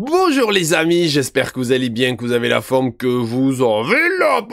Bonjour les amis, j'espère que vous allez bien, que vous avez la forme que vous avez là,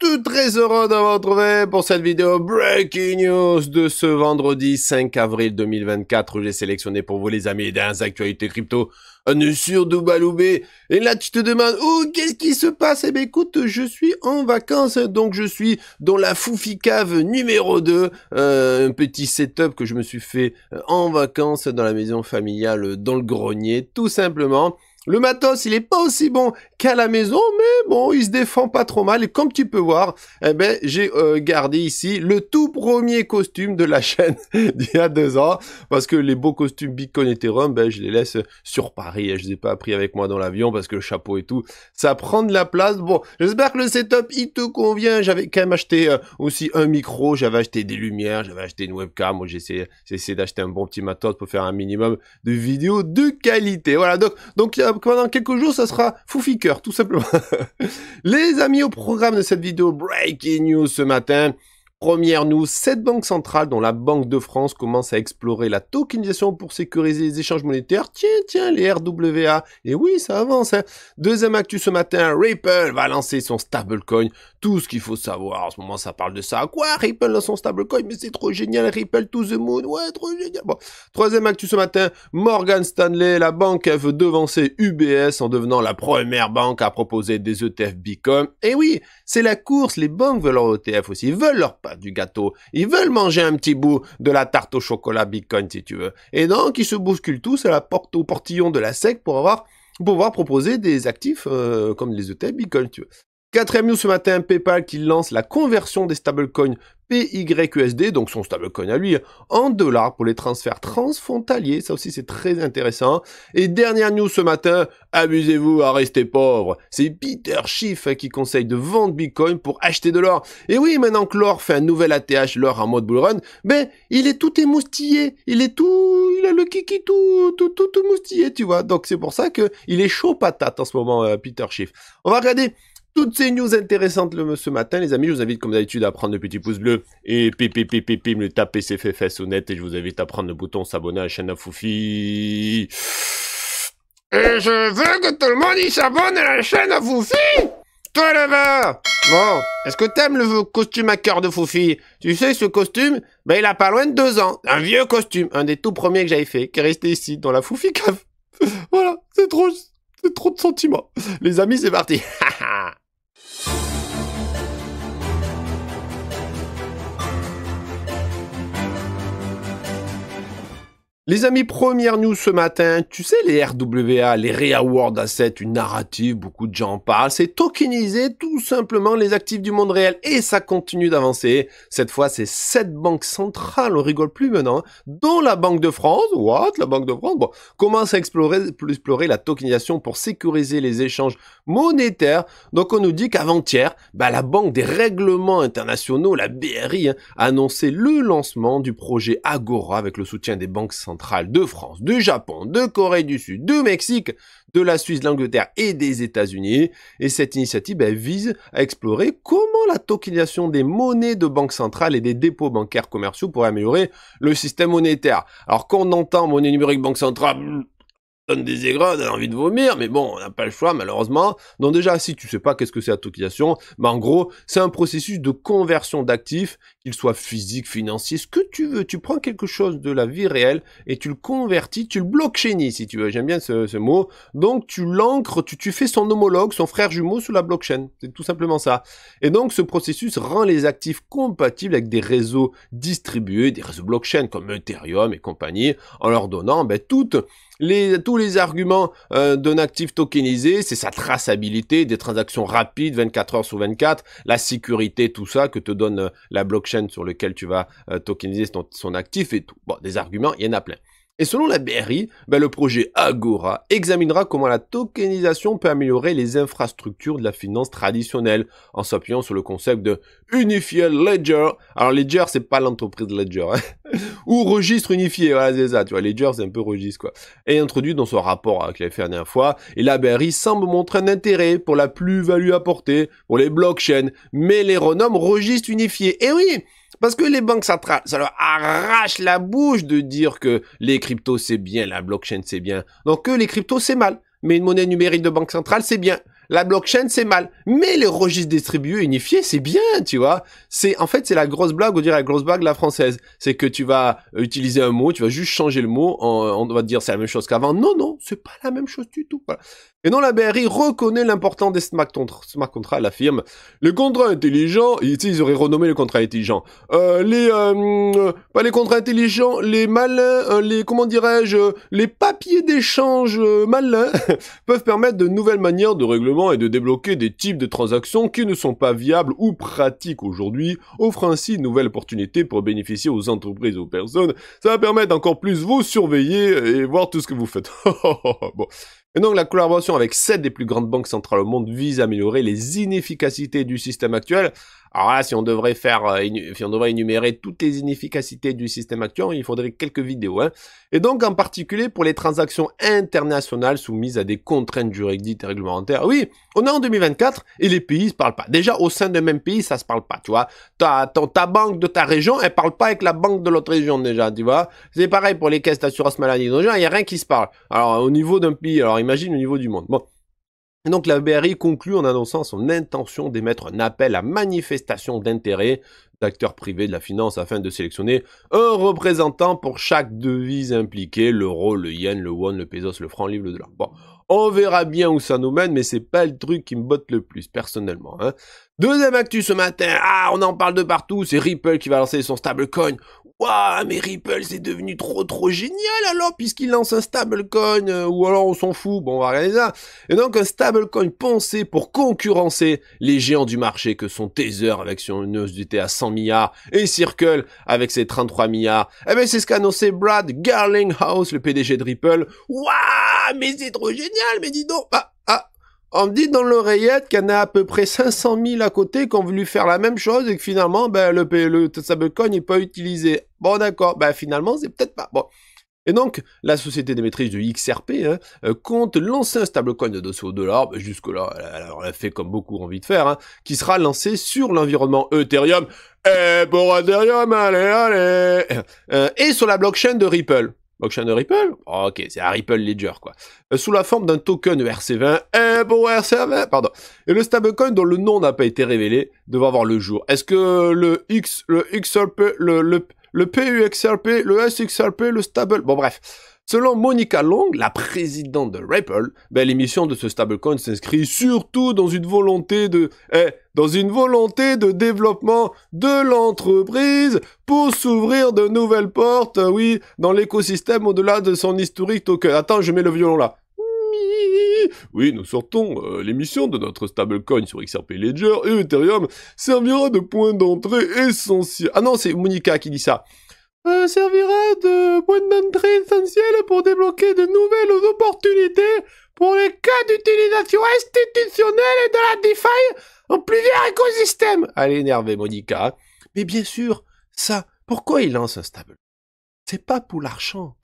tout, très heureux d'avoir trouvé pour cette vidéo Breaking News de ce vendredi 5 avril 2024 j'ai sélectionné pour vous les amis des actualités crypto un est Et là, tu te demandes, oh, qu'est-ce qui se passe? Eh ben, écoute, je suis en vacances, donc je suis dans la fouficave numéro 2, euh, un petit setup que je me suis fait euh, en vacances dans la maison familiale, dans le grenier, tout simplement. Le matos, il est pas aussi bon qu'à la maison, mais bon, il se défend pas trop mal. Et comme tu peux voir, eh ben, j'ai euh, gardé ici le tout premier costume de la chaîne d'il y a deux ans. Parce que les beaux costumes Bitcoin Ethereum, ben, je les laisse sur Paris. Et je les ai pas pris avec moi dans l'avion parce que le chapeau et tout, ça prend de la place. Bon, j'espère que le setup, il te convient. J'avais quand même acheté euh, aussi un micro, j'avais acheté des lumières, j'avais acheté une webcam. Moi, j'ai essayé, d'acheter un bon petit matos pour faire un minimum de vidéos de qualité. Voilà, donc, donc, a pendant quelques jours, ça sera Foufiqueur, tout simplement. les amis, au programme de cette vidéo Breaking News ce matin. Première news, cette banque centrale dont la Banque de France commence à explorer la tokenisation pour sécuriser les échanges monétaires. Tiens, tiens, les RWA. Et oui, ça avance. Hein. Deuxième actu ce matin, Ripple va lancer son stablecoin tout ce qu'il faut savoir. En ce moment, ça parle de ça. Quoi Ripple dans son stablecoin, mais c'est trop génial. Ripple to the moon. Ouais, trop génial. Bon, troisième actu ce matin. Morgan Stanley, la banque, elle veut devancer UBS en devenant la première banque à proposer des ETF Bitcoin. Et eh oui, c'est la course. Les banques veulent leur ETF aussi. Ils veulent leur part du gâteau. Ils veulent manger un petit bout de la tarte au chocolat Bitcoin, si tu veux. Et donc, ils se bousculent tous à la porte, au portillon de la SEC pour avoir pouvoir proposer des actifs euh, comme les ETF Bitcoin, tu vois. Quatrième news ce matin, PayPal qui lance la conversion des stablecoins PYUSD, donc son stablecoin à lui, en dollars pour les transferts transfrontaliers. Ça aussi, c'est très intéressant. Et dernière news ce matin, amusez-vous à rester pauvre. C'est Peter Schiff qui conseille de vendre Bitcoin pour acheter de l'or. Et oui, maintenant que l'or fait un nouvel ATH, l'or en mode bullrun, ben, il est tout émoustillé. Il est tout, il a le kiki tout, tout, tout, tout moustillé, tu vois. Donc, c'est pour ça que il est chaud patate en ce moment, euh, Peter Schiff. On va regarder toutes ces news intéressantes le, ce matin, les amis. Je vous invite, comme d'habitude, à prendre le petit pouce bleu et pipipipipi, le taper fait honnête. Et je vous invite à prendre le bouton s'abonner à la chaîne à Foufi. Et je veux que tout le monde y s'abonne à la chaîne à Foufi Toi là-bas Bon, est-ce que t'aimes le costume à cœur de Foufi Tu sais, ce costume, ben il a pas loin de deux ans. Un vieux costume, un des tout premiers que j'avais fait, qui est resté ici, dans la Foufi cave. voilà, c'est trop... C'est trop de sentiments. Les amis, c'est parti Les amis, première news ce matin, tu sais les RWA, les Reaward Assets, une narrative, beaucoup de gens en parlent, c'est tokeniser tout simplement les actifs du monde réel et ça continue d'avancer. Cette fois, c'est sept banques centrales, on rigole plus maintenant, hein, dont la Banque de France, what, la Banque de France, bon, commence à explorer, explorer la tokenisation pour sécuriser les échanges monétaires. Donc on nous dit qu'avant-hier, bah, la Banque des règlements internationaux, la BRI, hein, a annoncé le lancement du projet Agora avec le soutien des banques centrales de France, du Japon, de Corée du Sud, du Mexique, de la Suisse, de l'Angleterre et des États-Unis. Et cette initiative elle, vise à explorer comment la tokenisation des monnaies de banque centrale et des dépôts bancaires commerciaux pourrait améliorer le système monétaire. Alors quand on entend monnaie numérique, banque centrale, hmm, donne des aigres, on a envie de vomir, mais bon, on n'a pas le choix malheureusement. Donc déjà, si tu sais pas qu'est-ce que c'est la tokenisation, ben, en gros, c'est un processus de conversion d'actifs qu'il soit physique, financier, ce que tu veux. Tu prends quelque chose de la vie réelle et tu le convertis, tu le blockchainis, si tu veux. J'aime bien ce, mot. Donc, tu l'ancres, tu, tu fais son homologue, son frère jumeau sous la blockchain. C'est tout simplement ça. Et donc, ce processus rend les actifs compatibles avec des réseaux distribués, des réseaux blockchain comme Ethereum et compagnie, en leur donnant ben, toutes les, tous les arguments euh, d'un actif tokenisé, c'est sa traçabilité, des transactions rapides, 24 heures sur 24, la sécurité, tout ça que te donne euh, la blockchain sur lequel tu vas euh, tokeniser son actif et tout. Bon, des arguments, il y en a plein. Et selon la BRI, ben, le projet Agora examinera comment la tokenisation peut améliorer les infrastructures de la finance traditionnelle en s'appuyant sur le concept de Unified Ledger. Alors Ledger, c'est pas l'entreprise Ledger, hein. ou registre unifié, voilà c'est ça, tu vois, Ledger c'est un peu registre quoi. Et introduit dans son rapport avec la dernière fois, et la BRI semble montrer un intérêt pour la plus-value apportée pour les blockchains, mais les renomment registre unifié. Et oui parce que les banques centrales, ça leur arrache la bouche de dire que les cryptos c'est bien, la blockchain c'est bien. Donc que les cryptos c'est mal. Mais une monnaie numérique de banque centrale c'est bien. La blockchain c'est mal. Mais les registres distribués unifiés c'est bien, tu vois. C'est en fait c'est la grosse blague, on dirait la grosse blague la française. C'est que tu vas utiliser un mot, tu vas juste changer le mot. On, va te dire c'est la même chose qu'avant. Non non, c'est pas la même chose du tout. Et non, la BRI reconnaît l'importance des smart, contrats. smart contracts, elle Les contrats intelligents, ici ils auraient renommé les contrats intelligents. Euh, les, euh, pas les contrats intelligents, les malins, euh, les, comment dirais-je, les papiers d'échange euh, malins peuvent permettre de nouvelles manières de règlement et de débloquer des types de transactions qui ne sont pas viables ou pratiques aujourd'hui, offrant ainsi une nouvelle opportunités pour bénéficier aux entreprises ou aux personnes. Ça va permettre encore plus vous surveiller et voir tout ce que vous faites. bon. Et donc la collaboration avec sept des plus grandes banques centrales au monde vise à améliorer les inefficacités du système actuel alors là, si on devrait faire, euh, si on devrait énumérer toutes les inefficacités du système actuel, il faudrait quelques vidéos. Hein. Et donc, en particulier pour les transactions internationales soumises à des contraintes juridiques et réglementaires. Oui, on est en 2024 et les pays ne se parlent pas. Déjà, au sein d'un même pays, ça ne se parle pas, tu vois. Ta, ta banque de ta région, elle ne parle pas avec la banque de l'autre région déjà, tu vois. C'est pareil pour les caisses d'assurance maladie. Donc, il n'y a rien qui se parle. Alors, au niveau d'un pays, alors imagine au niveau du monde. Bon. Et donc la BRI conclut en annonçant son intention d'émettre un appel à manifestation d'intérêt d'acteurs privés de la finance afin de sélectionner un représentant pour chaque devise impliquée, l'euro, le yen, le won, le pesos, le franc, livre, le dollar. On verra bien où ça nous mène, mais c'est pas le truc qui me botte le plus, personnellement. Hein. Deuxième actu ce matin, ah, on en parle de partout, c'est Ripple qui va lancer son stablecoin. Waouh, mais Ripple c'est devenu trop trop génial alors, puisqu'il lance un stablecoin, euh, ou alors on s'en fout, bon on va regarder ça. Et donc un stablecoin pensé pour concurrencer les géants du marché que sont Tether avec son une à 100 milliards, et Circle avec ses 33 milliards. Eh bien c'est ce qu'a annoncé Brad Garlinghouse, le PDG de Ripple. Waouh ah, mais c'est trop génial, mais dis donc Ah, ah, On me dit dans l'oreillette qu'il y en a à peu près 500 000 à côté qui ont voulu faire la même chose et que finalement, ben, le, le n'est pas utilisé. Bon, d'accord, ben, finalement, c'est peut-être pas... Bon. Et donc, la société des maîtrises de XRP hein, euh, compte lancer un stablecoin de 2 dollars, ben, jusque-là, elle, a fait comme beaucoup ont envie de faire, hein, qui sera lancé sur l'environnement Ethereum, et eh, pour Ethereum, allez, allez, euh, et sur la blockchain de Ripple blockchain de Ripple ah, Ok, c'est un Ripple Ledger, quoi. Euh, sous la forme d'un token ERC20, eh bon, ERC20, pardon. Et le stablecoin dont le nom n'a pas été révélé devra avoir le jour. Est-ce que le X, le XRP, le, le, le PUXRP, le SXRP, le stable... Bon, bref. Selon Monica Long, la présidente de Ripple, ben, l'émission de ce stablecoin s'inscrit surtout dans une volonté de, eh, dans une volonté de développement de l'entreprise pour s'ouvrir de nouvelles portes, euh, oui, dans l'écosystème au-delà de son historique token. Euh, attends, je mets le violon là. Oui, nous sortons euh, l'émission de notre stablecoin sur XRP Ledger et Ethereum servira de point d'entrée essentiel. Ah non, c'est Monica qui dit ça euh, servira de point d'entrée essentiel pour débloquer de nouvelles opportunités pour les cas d'utilisation institutionnelle et de la DeFi en plusieurs écosystèmes. Allez, énervez Monica. Mais bien sûr, ça, pourquoi il lance un stable C'est pas pour l'argent.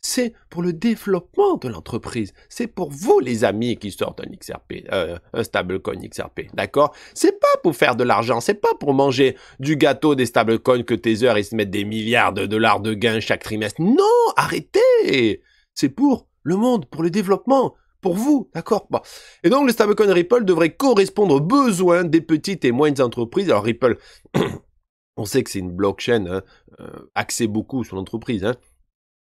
C'est pour le développement de l'entreprise. C'est pour vous, les amis, qui sortent un XRP, euh, un stablecoin XRP. D'accord C'est pas pour faire de l'argent. C'est pas pour manger du gâteau des stablecoins que tes heures, ils se mettent des milliards de dollars de gains chaque trimestre. Non Arrêtez C'est pour le monde, pour le développement, pour vous, d'accord bon. Et donc le stablecoin Ripple devrait correspondre aux besoins des petites et moyennes entreprises. Alors Ripple, on sait que c'est une blockchain hein, euh, axée beaucoup sur l'entreprise, hein,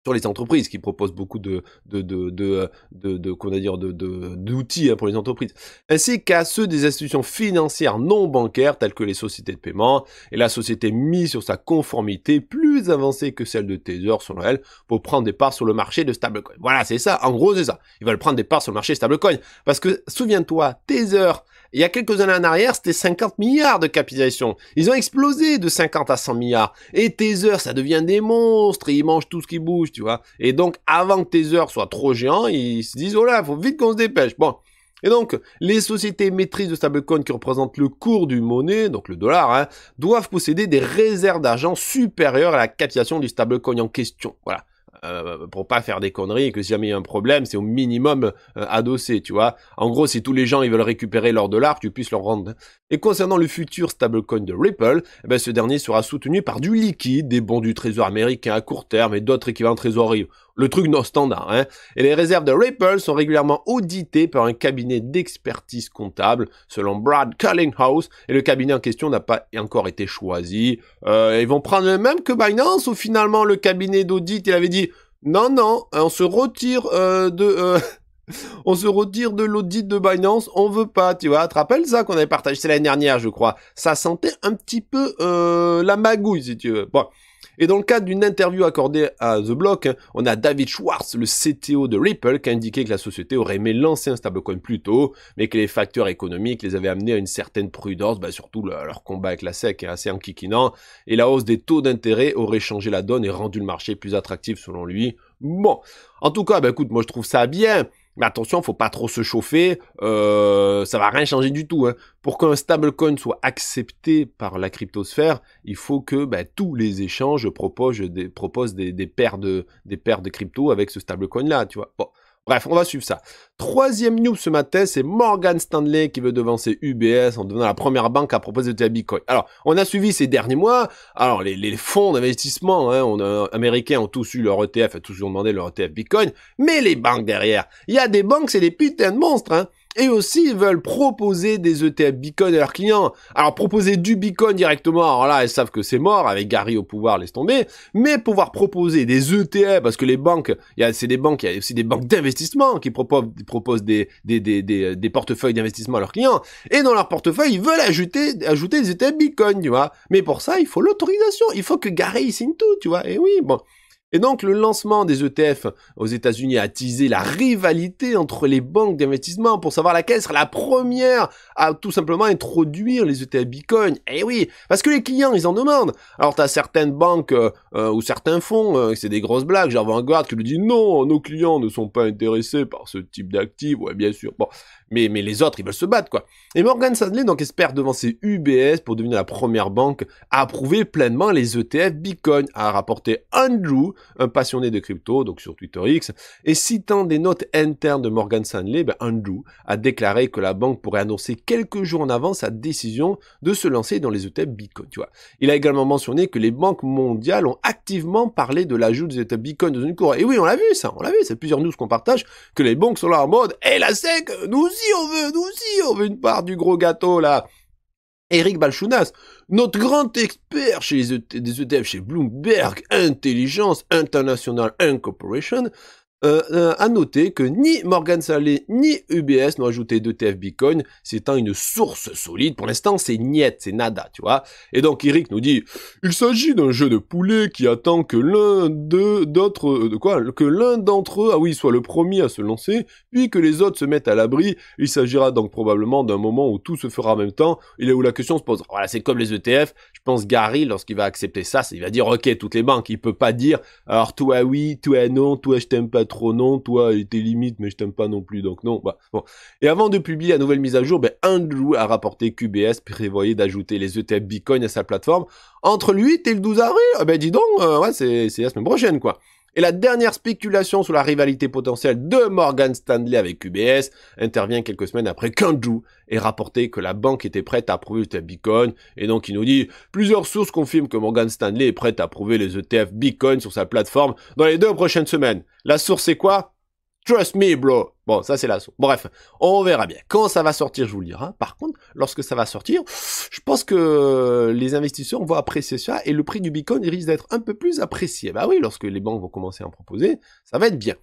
sur les entreprises qui proposent beaucoup de, de, de, de, de dire, d'outils hein, pour les entreprises, ainsi qu'à ceux des institutions financières non bancaires telles que les sociétés de paiement et la société mise sur sa conformité plus avancée que celle de Tether sur elle pour prendre des parts sur le marché de stablecoin. Voilà, c'est ça, en gros c'est ça. Ils veulent prendre des parts sur le marché stablecoin parce que souviens-toi, Tether il y a quelques années en arrière, c'était 50 milliards de capitalisation. Ils ont explosé de 50 à 100 milliards. Et Tether, ça devient des monstres, ils mangent tout ce qui bouge, tu vois. Et donc, avant que Tether soit trop géant, ils se disent, oh là, faut vite qu'on se dépêche. Bon. Et donc, les sociétés maîtrises de stablecoin qui représentent le cours du monnaie, donc le dollar, hein, doivent posséder des réserves d'argent supérieures à la capitalisation du stablecoin en question. Voilà. Euh, pour pas faire des conneries et que si jamais il y a un problème, c'est au minimum euh, adossé, tu vois. En gros, si tous les gens ils veulent récupérer leur dollar, tu puisses leur rendre. Et concernant le futur stablecoin de Ripple, eh ben, ce dernier sera soutenu par du liquide, des bons du trésor américain à court terme et d'autres équivalents de trésorerie. Le truc non standard, hein. Et les réserves de Ripple sont régulièrement auditées par un cabinet d'expertise comptable, selon Brad Cullinghouse, et le cabinet en question n'a pas encore été choisi. Euh, ils vont prendre le même que Binance, ou finalement le cabinet d'audit, il avait dit, non, non, on se retire euh, de... Euh, on se retire de l'audit de Binance, on veut pas, tu vois. Tu te rappelles ça qu'on avait partagé, c'est l'année dernière, je crois. Ça sentait un petit peu euh, la magouille, si tu veux. Bon, et dans le cadre d'une interview accordée à The Block, on a David Schwartz, le CTO de Ripple, qui a indiqué que la société aurait aimé lancer un stablecoin plus tôt, mais que les facteurs économiques les avaient amenés à une certaine prudence, bah, surtout leur combat avec la SEC est hein, assez enquiquinant, et la hausse des taux d'intérêt aurait changé la donne et rendu le marché plus attractif selon lui. Bon, en tout cas, bah écoute, moi je trouve ça bien, mais attention, faut pas trop se chauffer, euh, ça va rien changer du tout. Hein. Pour qu'un stablecoin soit accepté par la cryptosphère, il faut que ben, tous les échanges proposent des, des, paires de des paires de crypto avec ce stablecoin là, tu vois. Bref, on va suivre ça. Troisième news ce matin, c'est Morgan Stanley qui veut devancer UBS en devenant la première banque à proposer de la Bitcoin. Alors, on a suivi ces derniers mois. Alors, les, fonds d'investissement hein, on américains ont tous eu leur ETF, ont tous demandé leur ETF Bitcoin. Mais les banques derrière, il y a des banques, c'est des putains de monstres. Hein et aussi ils veulent proposer des ETF Bitcoin à leurs clients. Alors proposer du Bitcoin directement, alors là ils savent que c'est mort, avec Gary au pouvoir, laisse tomber, mais pouvoir proposer des ETF, parce que les banques, c'est des banques, il y a aussi des banques d'investissement qui proposent, proposent des, des, portefeuilles d'investissement à leurs clients, et dans leur portefeuille ils veulent ajouter, ajouter des ETF Bitcoin, tu vois. Mais pour ça il faut l'autorisation, il faut que Gary signe tout, tu vois. Et oui, bon. Et donc le lancement des ETF aux États-Unis a attisé la rivalité entre les banques d'investissement pour savoir laquelle sera la première à tout simplement introduire les ETF Bitcoin. Eh oui, parce que les clients, ils en demandent. Alors as certaines banques euh, euh, ou certains fonds, euh, c'est des grosses blagues, genre Vanguard qui le dit non, nos clients ne sont pas intéressés par ce type d'actifs. Ouais, bien sûr. Bon, mais, mais les autres, ils veulent se battre, quoi. Et Morgan Stanley, donc, espère devancer UBS pour devenir la première banque à approuver pleinement les ETF Bitcoin, a rapporté Andrew, un passionné de crypto, donc sur Twitter X, et citant des notes internes de Morgan Stanley, ben Andrew a déclaré que la banque pourrait annoncer quelques jours en avant sa décision de se lancer dans les ETF Bitcoin, tu vois. Il a également mentionné que les banques mondiales ont activement parlé de l'ajout des ETF Bitcoin dans une cour. Et oui, on l'a vu, ça, on l'a vu, c'est plusieurs news qu'on partage, que les banques sont là en mode, et eh, la SEC, nous si on veut, nous aussi on veut une part du gros gâteau là. Eric Balchounas, notre grand expert chez les des ETF chez Bloomberg Intelligence International Incorporation, euh, euh, à noter que ni Morgan Stanley ni UBS n'ont ajouté d'ETF Bitcoin, c'est une source solide. Pour l'instant, c'est niet, c'est nada, tu vois. Et donc, Eric nous dit, il s'agit d'un jeu de poulet qui attend que l'un d'autres, euh, de quoi, que l'un d'entre eux, ah oui, soit le premier à se lancer, puis que les autres se mettent à l'abri. Il s'agira donc probablement d'un moment où tout se fera en même temps, et là où la question se pose. Voilà, c'est comme les ETF. Je pense Gary, lorsqu'il va accepter ça, il va dire, ok, toutes les banques, il peut pas dire, alors toi oui, toi non, toi je t'aime pas, trop non, toi, t'es limites, mais je t'aime pas non plus, donc non. Bah, bon. Et avant de publier la nouvelle mise à jour, ben, Andrew a rapporté QBS prévoyait d'ajouter les ETF Bitcoin à sa plateforme entre le 8 et le 12 avril. bah, ben dis donc, euh, c'est la semaine prochaine, quoi. Et la dernière spéculation sur la rivalité potentielle de Morgan Stanley avec UBS intervient quelques semaines après qu'Andrew ait rapporté que la banque était prête à approuver le e Bitcoin. Et donc il nous dit, plusieurs sources confirment que Morgan Stanley est prête à prouver les ETF Bitcoin sur sa plateforme dans les deux prochaines semaines. La source c'est quoi Trust me, bro. Bon, ça c'est l'assaut. Bref, on verra bien. Quand ça va sortir, je vous le dirai. Hein. Par contre, lorsque ça va sortir, je pense que les investisseurs vont apprécier ça et le prix du Bitcoin risque d'être un peu plus apprécié. Bah oui, lorsque les banques vont commencer à en proposer, ça va être bien.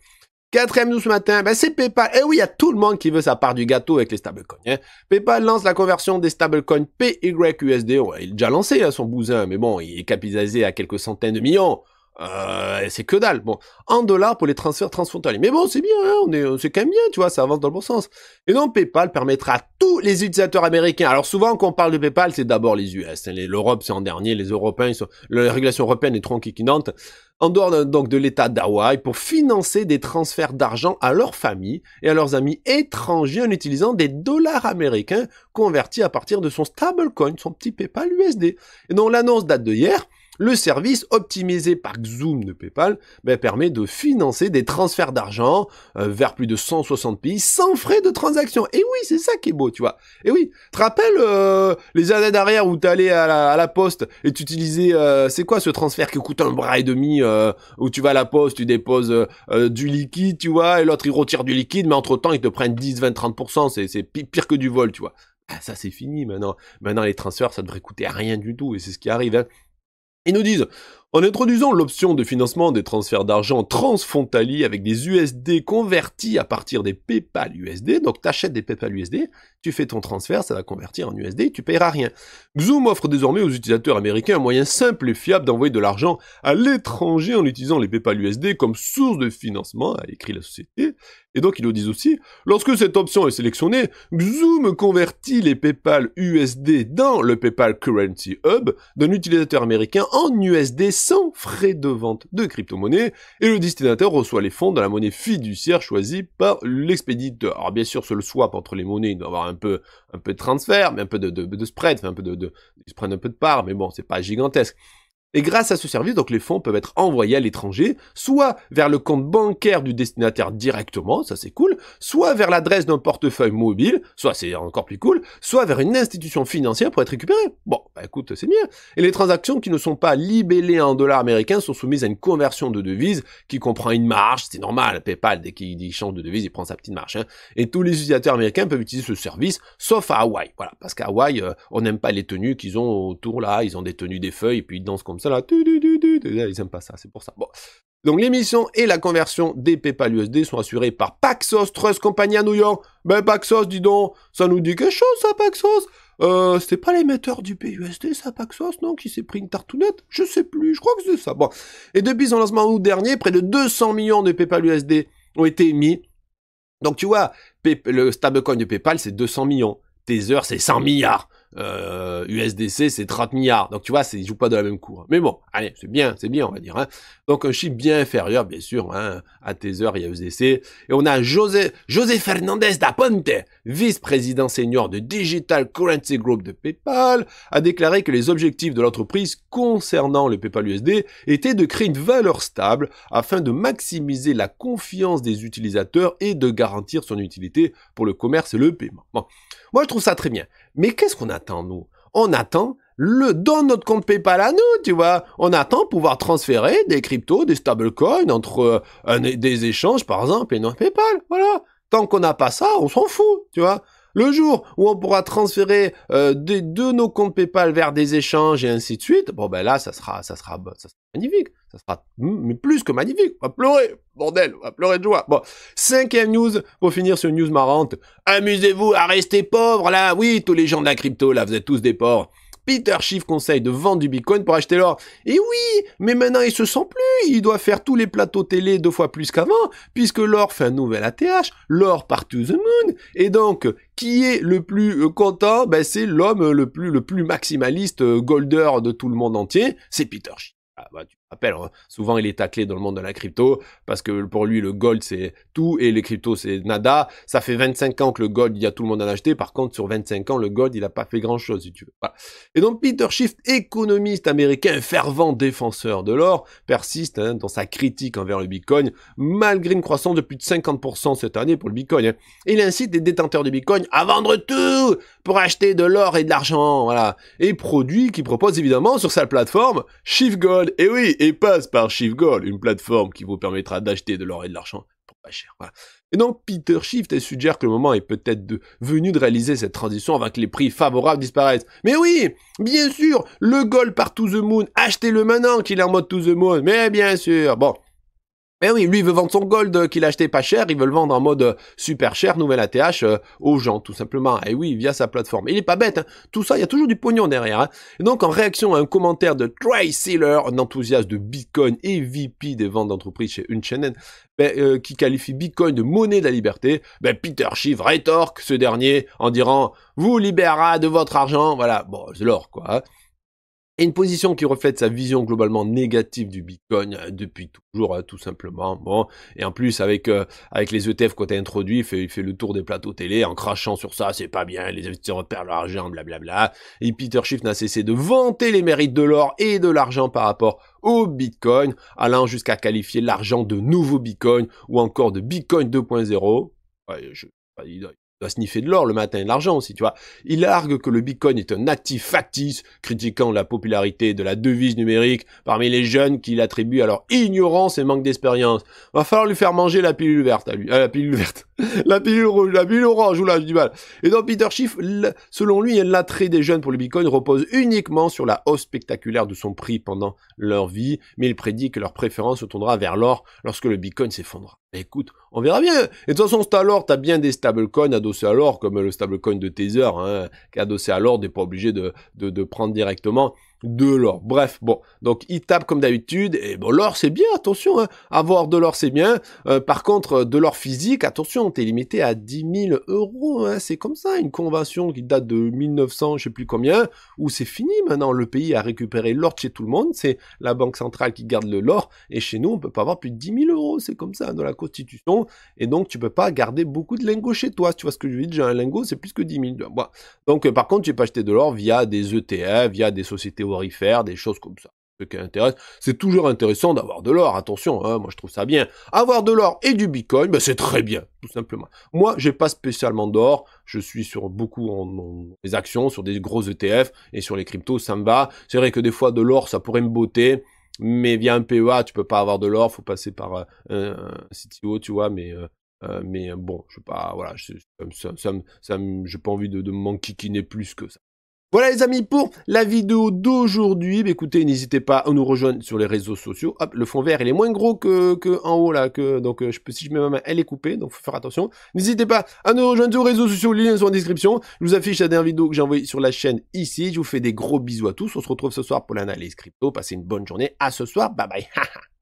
Quatrième nous ce matin, bah, c'est PayPal. Et eh oui, il y a tout le monde qui veut sa part du gâteau avec les stablecoins. Hein. PayPal lance la conversion des stablecoins PYUSD. il a déjà lancé à hein, son bousin, mais bon, il est capitalisé à quelques centaines de millions. Euh, c'est que dalle. Bon, en dollars pour les transferts transfrontaliers. Mais bon, c'est bien, hein, on est, c'est quand même bien, tu vois, ça avance dans le bon sens. Et donc, PayPal permettra à tous les utilisateurs américains. Alors souvent, quand on parle de PayPal, c'est d'abord les US. Hein, L'Europe, c'est en dernier. Les Européens, ils sont, la régulation européenne est tronquiquinante. En dehors donc de l'État d'Hawaï, pour financer des transferts d'argent à leurs familles et à leurs amis étrangers en utilisant des dollars américains convertis à partir de son stablecoin, son petit PayPal USD. Et donc l'annonce date de hier. Le service optimisé par Zoom de PayPal ben, permet de financer des transferts d'argent euh, vers plus de 160 pays sans frais de transaction. Et oui, c'est ça qui est beau, tu vois. Et oui, te rappelles euh, les années d'arrière où tu à à la poste et tu utilisais, euh, c'est quoi ce transfert qui coûte un bras et demi où tu vas à la poste, tu déposes du liquide, tu vois, et l'autre il retire du liquide, mais entre temps ils te prennent 10, 20, 30%, c'est, c'est pire que du vol, tu vois. Ah, ça c'est fini maintenant. Maintenant les transferts ça devrait coûter rien du tout et c'est ce qui arrive. Hein. Ils nous disent en introduisant l'option de financement des transferts d'argent transfrontaliers avec des USD convertis à partir des PayPal USD, donc tu achètes des PayPal USD, tu fais ton transfert, ça va convertir en USD, tu paieras rien. Zoom offre désormais aux utilisateurs américains un moyen simple et fiable d'envoyer de l'argent à l'étranger en utilisant les PayPal USD comme source de financement, a écrit la société. Et donc ils le disent aussi, lorsque cette option est sélectionnée, Zoom convertit les PayPal USD dans le PayPal Currency Hub d'un utilisateur américain en USD sans frais de vente de crypto-monnaie et le destinataire reçoit les fonds dans la monnaie fiduciaire choisie par l'expéditeur. Alors bien sûr, ce le swap entre les monnaies, il doit avoir un peu, un peu de transfert, mais un peu de, de, de spread, enfin un peu de, de, ils prennent un peu de part, mais bon, c'est pas gigantesque. Et grâce à ce service, donc les fonds peuvent être envoyés à l'étranger, soit vers le compte bancaire du destinataire directement, ça c'est cool, soit vers l'adresse d'un portefeuille mobile, soit c'est encore plus cool, soit vers une institution financière pour être récupéré. Bon, bah écoute, c'est bien. Et les transactions qui ne sont pas libellées en dollars américains sont soumises à une conversion de devise qui comprend une marge, c'est normal, PayPal, dès qu'il change de devise, il prend sa petite marge. Hein. Et tous les utilisateurs américains peuvent utiliser ce service, sauf à Hawaï. Voilà, parce qu'à Hawaï, euh, on n'aime pas les tenues qu'ils ont autour là, ils ont des tenues des feuilles, et puis ils dansent comme ça là, ils aiment pas ça, c'est pour ça. Bon. Donc l'émission et la conversion des PayPal USD sont assurées par Paxos Trust Company à New York. Ben Paxos, dis donc, ça nous dit quelque chose ça Paxos euh, c'était pas l'émetteur du PUSD, ça, Paxos, non, qui s'est pris une tartounette Je sais plus, je crois que c'est ça. Bon. Et depuis son lancement en août dernier, près de 200 millions de PayPal USD ont été émis. Donc tu vois, le stablecoin de PayPal, c'est 200 millions. Tether, c'est 100 milliards. USDC euh, c'est 30 milliards. Donc tu vois, ils jouent pas de la même cour. Mais bon, allez, c'est bien, c'est bien, on va dire. Hein. Donc un chiffre bien inférieur, bien sûr, hein, à Tether et à USDC. Et on a José, José Fernandez da Ponte, vice-président senior de Digital Currency Group de PayPal, a déclaré que les objectifs de l'entreprise concernant le PayPal USD étaient de créer une valeur stable afin de maximiser la confiance des utilisateurs et de garantir son utilité pour le commerce et le paiement. Bon. Moi, je trouve ça très bien. Mais qu'est-ce qu'on attend, nous On attend le dans notre compte PayPal à nous, tu vois. On attend pouvoir transférer des cryptos, des stablecoins entre euh, des échanges, par exemple, et notre PayPal. Voilà. Tant qu'on n'a pas ça, on s'en fout, tu vois. Le jour où on pourra transférer euh, de, nos comptes PayPal vers des échanges et ainsi de suite, bon ben là, ça sera, ça sera, ça sera magnifique ça sera hmm, mais plus que magnifique. On va pleurer, bordel, on va pleurer de joie. Bon, cinquième news pour finir ce news marrante. Amusez-vous à rester pauvre là. Oui, tous les gens de la crypto là, vous êtes tous des porcs. Peter Schiff conseille de vendre du Bitcoin pour acheter l'or. Et oui, mais maintenant il se sent plus, il doit faire tous les plateaux télé deux fois plus qu'avant, puisque l'or fait un nouvel ATH, l'or part to the moon, et donc qui est le plus euh, content ben, C'est l'homme le plus, le plus maximaliste, euh, golder de tout le monde entier, c'est Peter Schiff. Ah bah tu Hein. souvent il est taclé dans le monde de la crypto parce que pour lui le gold c'est tout et les cryptos c'est nada. Ça fait 25 ans que le gold, il y a tout le monde à l'acheter. Par contre, sur 25 ans, le gold, il n'a pas fait grand chose si tu veux. Et donc Peter Schiff, économiste américain, fervent défenseur de l'or, persiste hein, dans sa critique envers le Bitcoin malgré une croissance de plus de 50% cette année pour le Bitcoin. Hein. Il incite les détenteurs de Bitcoin à vendre tout pour acheter de l'or et de l'argent, voilà. Et produit qu'il propose évidemment sur sa plateforme Schiff Gold. Et oui, et passe par Gold, une plateforme qui vous permettra d'acheter de l'or et de l'argent pour pas cher. Et donc Peter Shift suggère que le moment est peut-être venu de réaliser cette transition avant que les prix favorables disparaissent. Mais oui, bien sûr, le gold par To The Moon, achetez-le maintenant qu'il est en mode To The Moon, mais bien sûr. Bon, mais eh oui, lui, il veut vendre son gold euh, qu'il a pas cher, il veut le vendre en mode euh, super cher, nouvelle ATH, euh, aux gens, tout simplement. Et eh oui, via sa plateforme. il est pas bête, hein. Tout ça, il y a toujours du pognon derrière. Hein. donc, en réaction à un commentaire de Trey Sealer, un enthousiaste de Bitcoin et VP des ventes d'entreprise chez Unchained, ben, qui qualifie Bitcoin de monnaie de la liberté, ben, Peter Schiff rétorque ce dernier en disant Vous libérera de votre argent !» Voilà, bon, c'est l'or, quoi. Hein. Et une position qui reflète sa vision globalement négative du Bitcoin euh, depuis toujours, euh, tout simplement. Bon, et en plus avec euh, avec les ETF qu'on a introduits, il fait, il fait, le tour des plateaux télé en crachant sur ça, c'est pas bien, les investisseurs perdent leur argent, blablabla. Et Peter Schiff n'a cessé de vanter les mérites de l'or et de l'argent par rapport au Bitcoin, allant jusqu'à qualifier l'argent de nouveau Bitcoin ou encore de Bitcoin 2.0. Ouais, je, doit sniffer de l'or le matin et de l'argent aussi, tu vois. Il argue que le Bitcoin est un natif factice, critiquant la popularité de la devise numérique parmi les jeunes qu'il attribue à leur ignorance et manque d'expérience. Va falloir lui faire manger la pilule verte à lui, euh, la pilule verte, la pilule rouge, la pilule orange, ou là j'ai du mal. Et donc Peter Schiff, selon lui, l'attrait des jeunes pour le Bitcoin repose uniquement sur la hausse spectaculaire de son prix pendant leur vie, mais il prédit que leur préférence se tournera vers l'or lorsque le Bitcoin s'effondrera. Écoute, on verra bien. Et de toute façon, tu t'as bien des stablecoins adossés à l'or, comme le stablecoin de Tether, hein, qui est adossé à l'or, n'es pas obligé de prendre directement de l'or. Bref, bon, donc il tape comme d'habitude, et bon, l'or c'est bien, attention, hein. avoir de l'or c'est bien, euh, par contre, de l'or physique, attention, t'es limité à 10 000 euros, hein. c'est comme ça, une convention qui date de 1900, je sais plus combien, où c'est fini maintenant, le pays a récupéré l'or chez tout le monde, c'est la banque centrale qui garde le l'or, et chez nous, on peut pas avoir plus de 10 000 euros, c'est comme ça, dans la constitution, et donc tu peux pas garder beaucoup de lingots chez toi, tu vois ce que je veux dire, j'ai un lingot, c'est plus que 10 000, donc euh, par contre, tu peux acheter de l'or via des ETF, via des sociétés y faire des choses comme ça. Ce qui intéresse, c'est toujours intéressant d'avoir de l'or, attention, hein, moi je trouve ça bien. Avoir de l'or et du bitcoin, ben, c'est très bien, tout simplement. Moi, j'ai pas spécialement d'or, je suis sur beaucoup en, les actions, sur des gros ETF et sur les cryptos, ça me va. C'est vrai que des fois de l'or, ça pourrait me botter, mais via un PEA, tu peux pas avoir de l'or, faut passer par euh, un, CTO, tu vois, mais euh, euh, mais bon, je sais pas, voilà, je, ça, ça, j'ai pas envie de, de m'enquiquiner plus que ça. Voilà les amis pour la vidéo d'aujourd'hui. Bah, écoutez, n'hésitez pas à nous rejoindre sur les réseaux sociaux. Hop, le fond vert il est moins gros que, que en haut là. Que, donc euh, je peux, si je mets ma main, elle est coupée, donc faut faire attention. N'hésitez pas à nous rejoindre sur les réseaux sociaux, les liens sont en description. Je vous affiche la dernière vidéo que j'ai envoyée sur la chaîne ici. Je vous fais des gros bisous à tous. On se retrouve ce soir pour l'analyse crypto. Passez une bonne journée. À ce soir. Bye bye.